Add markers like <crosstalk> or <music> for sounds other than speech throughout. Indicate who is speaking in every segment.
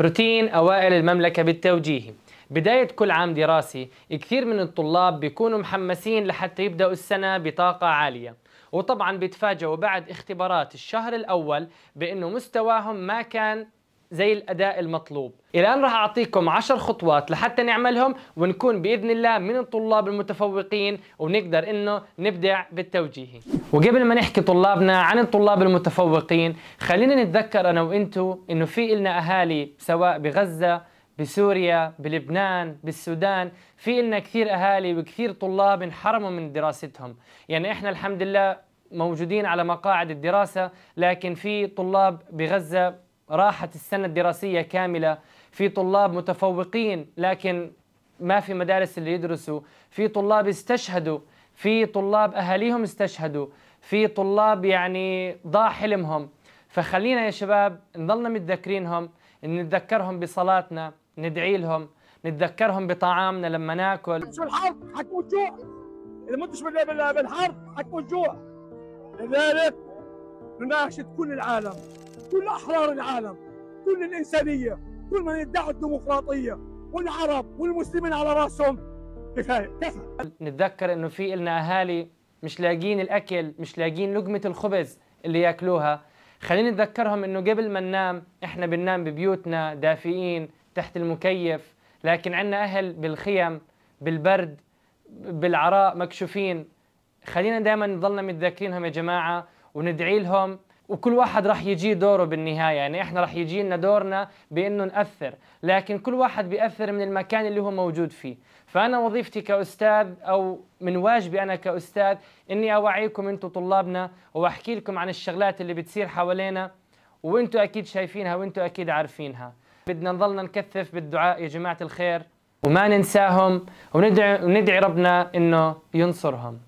Speaker 1: روتين أوائل المملكة بالتوجيه بداية كل عام دراسي كثير من الطلاب بيكونوا محمسين لحتى يبدأوا السنة بطاقة عالية وطبعا بيتفاجئوا بعد اختبارات الشهر الأول بأنه مستواهم ما كان زي الأداء المطلوب الآن راح أعطيكم 10 خطوات لحتى نعملهم ونكون بإذن الله من الطلاب المتفوقين ونقدر أنه نبدع بالتوجيهي وقبل ما نحكي طلابنا عن الطلاب المتفوقين خلينا نتذكر أنا وإنتو إنه في إلنا أهالي سواء بغزة بسوريا بلبنان بالسودان في إلنا كثير أهالي وكثير طلاب انحرموا من دراستهم يعني إحنا الحمد لله موجودين على مقاعد الدراسة لكن في طلاب بغزة راحت السنة الدراسية كاملة في طلاب متفوقين لكن ما في مدارس اللي يدرسوا في طلاب استشهدوا في طلاب اهاليهم استشهدوا في طلاب يعني ضاع حلمهم فخلينا يا شباب نضلنا متذكرينهم نتذكرهم بصلاتنا ندعي لهم نتذكرهم بطعامنا لما ناكل شو الحرب حتموت جوع اذا متش بالحرب حتموت جوع لذلك نناشد كل العالم كل احرار العالم كل الانسانيه كل من يدعي الديمقراطيه والعرب والمسلمين على راسهم <laughs> نتذكر انه في لنا اهالي مش لاقيين الاكل مش لاقيين لقمه الخبز اللي ياكلوها خلينا نتذكرهم انه قبل ما ننام احنا بننام ببيوتنا دافئين تحت المكيف لكن عندنا اهل بالخيم بالبرد بالعراء مكشوفين خلينا دائما نضلنا متذكرينهم يا جماعه وندعي لهم وكل واحد راح يجي دوره بالنهايه يعني احنا راح يجي لنا دورنا بانه ناثر لكن كل واحد بياثر من المكان اللي هو موجود فيه فانا وظيفتي كاستاذ او من واجبي انا كاستاذ اني اوعيكم انتم طلابنا واحكي لكم عن الشغلات اللي بتصير حوالينا وانتم اكيد شايفينها وانتم اكيد عارفينها بدنا نضلنا نكثف بالدعاء يا جماعه الخير وما ننساهم وندعي, وندعي ربنا انه ينصرهم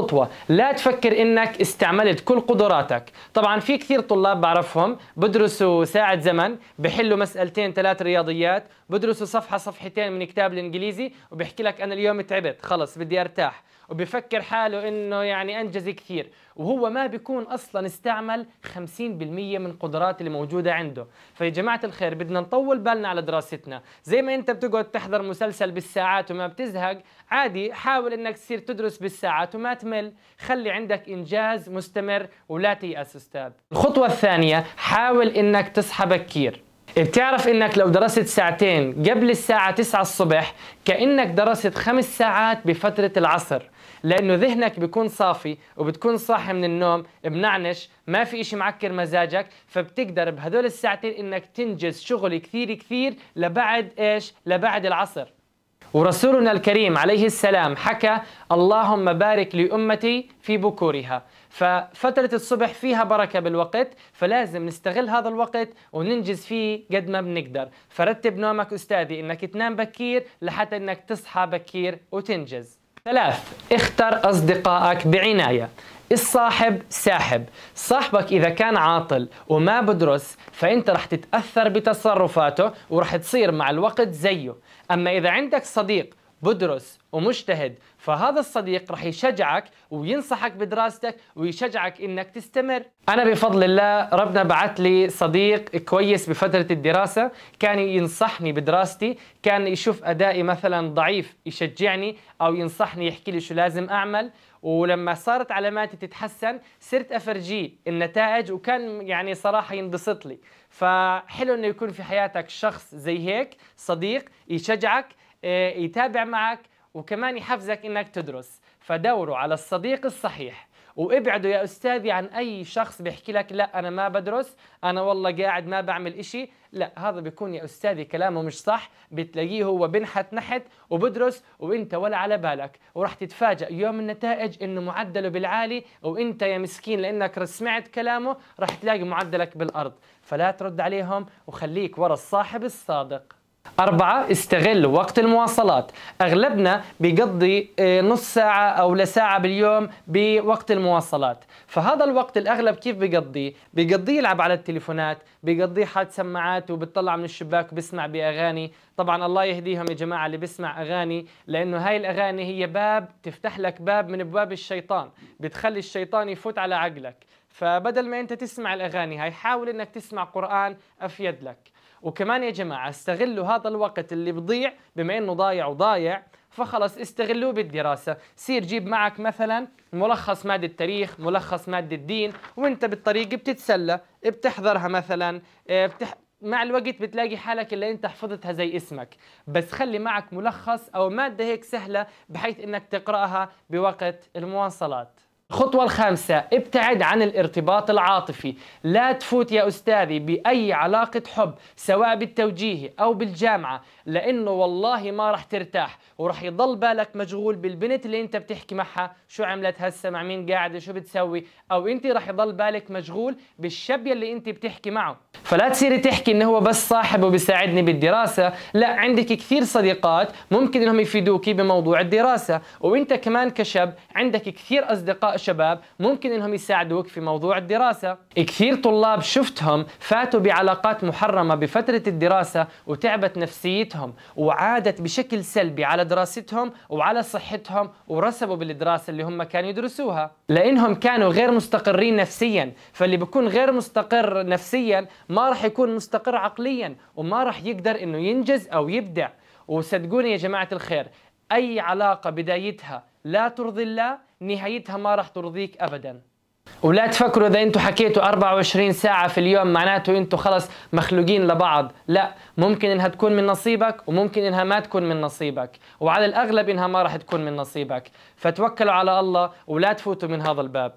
Speaker 1: خطوه لا تفكر انك استعملت كل قدراتك طبعا في كثير طلاب بعرفهم بدرسوا ساعه زمن بحلوا مسالتين ثلاث رياضيات بدرسوا صفحه صفحتين من كتاب الانجليزي وبيحكي لك انا اليوم تعبت خلص بدي ارتاح وبفكر حاله انه يعني انجز كثير وهو ما بيكون اصلا استعمل 50% من قدرات اللي موجوده عنده فيا جماعه الخير بدنا نطول بالنا على دراستنا زي ما انت بتقعد تحضر مسلسل بالساعات وما بتزهق عادي حاول انك تصير تدرس بالساعات وما تمل خلي عندك انجاز مستمر ولا تيأس استاذ الخطوه الثانيه حاول انك تصحى بكير بتعرف انك لو درست ساعتين قبل الساعة 9 الصبح كأنك درست خمس ساعات بفترة العصر لانه ذهنك بيكون صافي وبتكون صاحي من النوم بنعنش ما في إشي معكر مزاجك فبتقدر بهدول الساعتين انك تنجز شغل كثير كثير لبعد ايش لبعد العصر ورسولنا الكريم عليه السلام حكى اللهم بارك لأمتي في بكورها ففترة الصبح فيها بركة بالوقت فلازم نستغل هذا الوقت وننجز فيه قد ما بنقدر فرتب نومك أستاذي إنك تنام بكير لحتى إنك تصحى بكير وتنجز ثلاث اختر أصدقائك بعناية الصاحب ساحب صاحبك إذا كان عاطل وما بدرس فأنت رح تتأثر بتصرفاته ورح تصير مع الوقت زيه أما إذا عندك صديق بدرس ومجتهد فهذا الصديق رح يشجعك وينصحك بدراستك ويشجعك انك تستمر انا بفضل الله ربنا بعت لي صديق كويس بفترة الدراسة كان ينصحني بدراستي كان يشوف ادائي مثلا ضعيف يشجعني او ينصحني يحكي لي شو لازم اعمل ولما صارت علاماتي تتحسن صرت افرجيه النتائج وكان يعني صراحه ينبسط لي فحلو انه يكون في حياتك شخص زي هيك صديق يشجعك آه، يتابع معك وكمان يحفزك انك تدرس فدوروا على الصديق الصحيح وابعدوا يا استاذي عن اي شخص بيحكي لك لا انا ما بدرس انا والله قاعد ما بعمل إشي لا هذا بيكون يا استاذي كلامه مش صح بتلاقيه هو بنحت نحت وبدرس وانت ولا على بالك وراح تتفاجئ يوم النتائج انه معدله بالعالي وانت يا مسكين لانك سمعت كلامه راح تلاقي معدلك بالارض فلا ترد عليهم وخليك ورا الصاحب الصادق أربعة استغل وقت المواصلات أغلبنا بيقضي آه، نص ساعة أو لساعة باليوم بوقت المواصلات فهذا الوقت الأغلب كيف بيقضي بيقضي يلعب على التليفونات بيقضي حاط سماعات وبتطلع من الشباك وبسمع بأغاني طبعا الله يهديهم يا جماعة اللي بسمع أغاني لأنه هاي الأغاني هي باب تفتح لك باب من أبواب الشيطان بتخلي الشيطان يفوت على عقلك فبدل ما أنت تسمع الأغاني هاي حاول أنك تسمع قرآن أفيد لك وكمان يا جماعة استغلوا هذا الوقت اللي بضيع بما انه ضايع وضايع فخلص استغلوه بالدراسة سير جيب معك مثلا ملخص مادة تاريخ ملخص مادة دين وانت بالطريق بتتسلى بتحضرها مثلا آه، بتح... مع الوقت بتلاقي حالك اللي انت حفظتها زي اسمك بس خلي معك ملخص او مادة هيك سهلة بحيث انك تقرأها بوقت المواصلات الخطوة الخامسة ابتعد عن الارتباط العاطفي لا تفوت يا أستاذي بأي علاقة حب سواء بالتوجيه أو بالجامعة لأنه والله ما راح ترتاح وراح يضل بالك مشغول بالبنت اللي أنت بتحكي معها شو عملت هسه مع مين قاعدة شو بتسوي أو أنت راح يضل بالك مشغول بالشاب اللي أنت بتحكي معه فلا تصيري تحكي إنه هو بس صاحب وبيساعدني بالدراسة لا عندك كثير صديقات ممكن إنهم يفيدوك بموضوع الدراسة وأنت كمان كشاب عندك كثير أصدقاء شباب ممكن انهم يساعدوك في موضوع الدراسة كثير طلاب شفتهم فاتوا بعلاقات محرمة بفترة الدراسة وتعبت نفسيتهم وعادت بشكل سلبي على دراستهم وعلى صحتهم ورسبوا بالدراسة اللي هم كانوا يدرسوها لانهم كانوا غير مستقرين نفسيا فاللي بكون غير مستقر نفسيا ما راح يكون مستقر عقليا وما راح يقدر انه ينجز او يبدع وصدقوني يا جماعة الخير أي علاقة بدايتها لا ترضي الله نهايتها ما راح ترضيك أبداً ولا تفكروا اذا انتم حكيتوا 24 ساعة في اليوم معناته انتم خلص مخلوقين لبعض، لا، ممكن انها تكون من نصيبك وممكن انها ما تكون من نصيبك، وعلى الاغلب انها ما راح تكون من نصيبك، فتوكلوا على الله ولا تفوتوا من هذا الباب.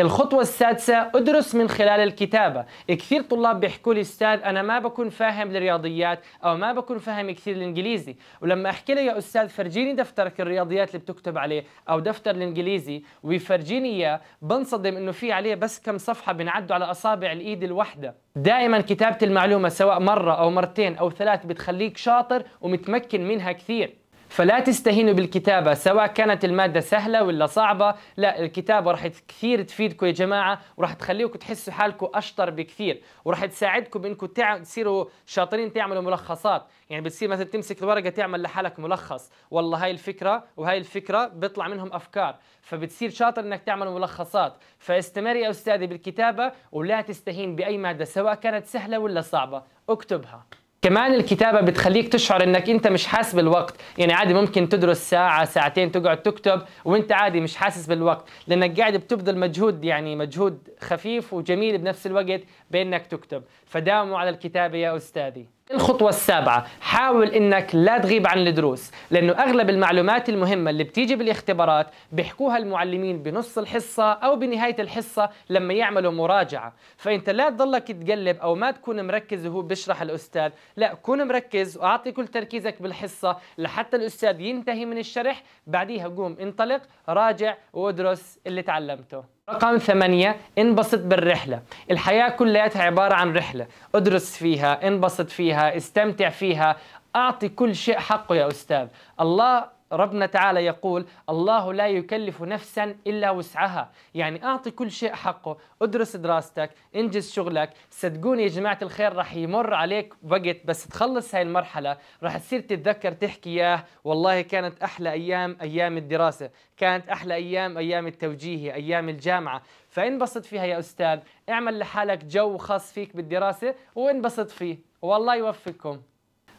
Speaker 1: الخطوة السادسة ادرس من خلال الكتابة كثير طلاب بيحكوا لي أستاذ أنا ما بكون فاهم للرياضيات أو ما بكون فاهم كثير الإنجليزي ولما أحكي له يا أستاذ فرجيني دفترك الرياضيات اللي بتكتب عليه أو دفتر الإنجليزي ويفرجيني إياه بنصدم إنه في عليه بس كم صفحة بنعدوا على أصابع الإيد الواحدة دائما كتابة المعلومة سواء مرة أو مرتين أو ثلاث بتخليك شاطر ومتمكن منها كثير فلا تستهينوا بالكتابة سواء كانت المادة سهلة ولا صعبة لا الكتابة راح كثير تفيدكم يا جماعة وراح تخليكم تحسوا حالكم أشطر بكثير وراح تساعدكم بأنكم تع... تصيروا شاطرين تعملوا ملخصات يعني بتصير مثلا تمسك الورقة تعمل لحالك ملخص والله هاي الفكرة وهاي الفكرة بيطلع منهم أفكار فبتصير شاطر أنك تعمل ملخصات فاستمر يا أستاذي بالكتابة ولا تستهين بأي مادة سواء كانت سهلة ولا صعبة اكتبها كمان الكتابه بتخليك تشعر انك انت مش حاسس بالوقت يعني عادي ممكن تدرس ساعه ساعتين تقعد تكتب وانت عادي مش حاسس بالوقت لانك قاعد بتبذل مجهود يعني مجهود خفيف وجميل بنفس الوقت بانك تكتب فداوموا على الكتابه يا استاذي الخطوة السابعة حاول انك لا تغيب عن الدروس لانه اغلب المعلومات المهمة اللي بتيجي بالاختبارات بيحكوها المعلمين بنص الحصة او بنهاية الحصة لما يعملوا مراجعة فانت لا تضلك تقلب او ما تكون مركز وهو بيشرح الاستاذ لا كون مركز واعطي كل تركيزك بالحصة لحتى الاستاذ ينتهي من الشرح بعديها قوم انطلق راجع وادرس اللي تعلمته رقم ثمانية انبسط بالرحلة الحياة كلها عبارة عن رحلة ادرس فيها انبسط فيها استمتع فيها أعطي كل شيء حقه يا أستاذ الله ربنا تعالى يقول الله لا يكلف نفسا إلا وسعها يعني أعطي كل شيء حقه ادرس دراستك انجز شغلك صدقوني يا جماعة الخير رح يمر عليك وقت بس تخلص هاي المرحلة رح تصير تتذكر تحكي ياه والله كانت أحلى أيام أيام الدراسة كانت أحلى أيام أيام التوجيهي أيام الجامعة فانبسط فيها يا أستاذ اعمل لحالك جو خاص فيك بالدراسة وانبسط فيه والله يوفقكم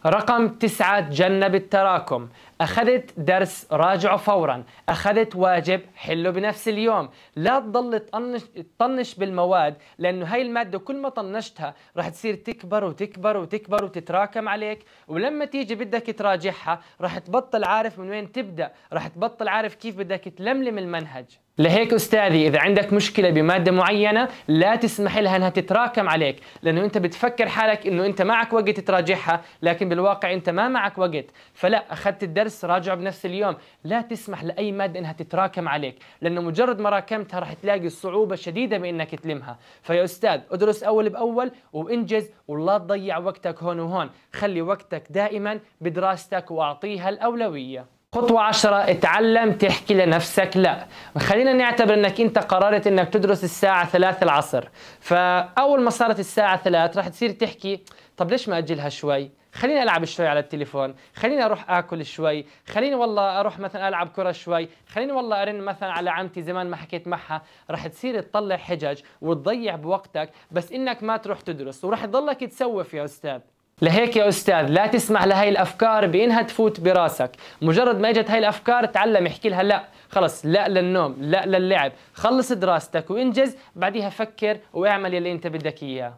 Speaker 1: رقم تسعة تجنب التراكم أخذت درس راجعه فورا أخذت واجب حله بنفس اليوم لا تضل تطنش, تطنش بالمواد لأنه هاي المادة كل ما طنشتها رح تصير تكبر وتكبر وتكبر وتتراكم عليك ولما تيجي بدك تراجعها رح تبطل عارف من وين تبدأ رح تبطل عارف كيف بدك تلملم المنهج لهيك استاذي اذا عندك مشكله بماده معينه لا تسمح لها انها تتراكم عليك لانه انت بتفكر حالك انه انت معك وقت تراجعها لكن بالواقع انت ما معك وقت فلا اخذت الدرس راجعه بنفس اليوم لا تسمح لاي ماده انها تتراكم عليك لانه مجرد ما راكمتها راح تلاقي صعوبه شديده بانك تلمها فيا استاذ ادرس اول باول وانجز ولا تضيع وقتك هون وهون خلي وقتك دائما بدراستك واعطيها الاولويه خطوة عشرة اتعلم تحكي لنفسك لا خلينا نعتبر انك انت قررت انك تدرس الساعة ثلاثة العصر فأول ما صارت الساعة ثلاثة راح تصير تحكي طب ليش ما أجلها شوي خليني العب شوي على التليفون خليني اروح اكل شوي خليني والله اروح مثلا العب كره شوي خليني والله ارن مثلا على عمتي زمان ما حكيت معها راح تصير تطلع حجج وتضيع بوقتك بس انك ما تروح تدرس وراح تضلك تسوى يا استاذ لهيك يا استاذ لا تسمح لهي الافكار بانها تفوت براسك مجرد ما اجت هاي الافكار تعلم احكي لها لا خلص لا للنوم لا للعب خلص دراستك وانجز بعديها فكر واعمل يلي انت بدك اياه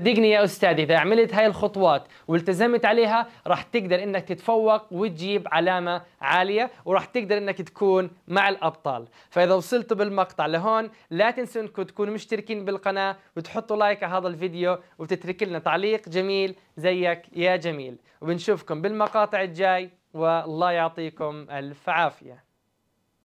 Speaker 1: صدقني يا استاذي اذا عملت هاي الخطوات والتزمت عليها راح تقدر انك تتفوق وتجيب علامه عاليه وراح تقدر انك تكون مع الابطال فاذا وصلتوا بالمقطع لهون لا تنسوا انكم تكونوا مشتركين بالقناه وتحطوا لايك على هذا الفيديو وتترك لنا تعليق جميل زيك يا جميل وبنشوفكم بالمقاطع الجاي والله يعطيكم الف عافيه